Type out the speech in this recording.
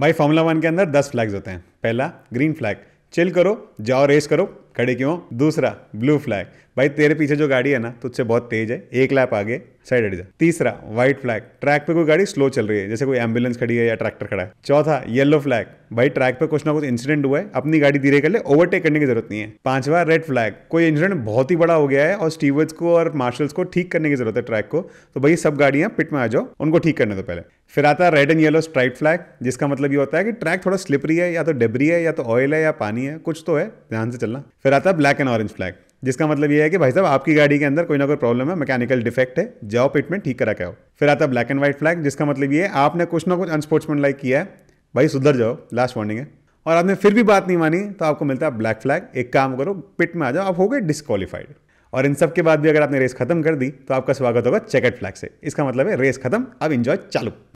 भाई formula one के अंदर दस फ्लैग्स होते हैं पहला ग्रीन फ्लैग चिल करो जाओ रेस करो खड़े क्यों दूसरा ब्लू फ्लैग भाई तेरे पीछे जो गाड़ी है ना तुझसे बहुत तेज है एक लैप आगे साइड हट जा तीसरा व्हाइट फ्लैग ट्रैक पे कोई गाड़ी स्लो चल रही है जैसे कोई एम्बुलेंस खड़ी है या ट्रैक्टर खड़ा है चौथा येलो फ्लैग भाई ट्रैक पे कुछ ना कुछ इंसिडेंट हुआ है अपनी गाड़ी धीरे कर ले ओवरटेक करने की जरूरत नहीं है पांचवा रेड फ्लैग कोई इंसिडेंट बहुत ही बड़ा हो गया है और स्टीवर्स को और मार्शल्स को ठीक करने की जरूरत है ट्रैक को तो भाई सब गाड़ियां पिट में आ जाओ उनको ठीक करने दो पहले फिर आता है red and yellow stripe flag जिसका मतलब ये होता है कि ट्रैक थोड़ा स्लिपरी है या तो डेबरी है या तो ऑयल है या पानी है कुछ तो है ध्यान से चलना फिर आता है ब्लैक एंड ऑरेंज फ्लैग जिसका मतलब ये है कि भाई साहब आपकी गाड़ी के अंदर कोई ना कोई प्रॉब्लम है मैकेनिकल डिफेक्ट है जाओ पिट में ठीक करा के आओ फिर आता है ब्लैक एंड व्हाइट फ्लैग जिसका मतलब ये है आपने कुछ ना कुछ अनस्पोर्ट्समैन लाइक किया है भाई सुधर जाओ लास्ट वार्निंग है और आपने फिर भी बात नहीं मानी तो आपको मिलता है ब्लैक फ्लैग एक काम करो पिट में आ जाओ आप हो गए डिस्कालीफाइड और इन सब के बाद भी अगर आपने रेस खत्म कर दी तो आपका स्वागत होगा चेकेट फ्लैग से इसका मतलब है रेस खत्म अब इंजॉय चालू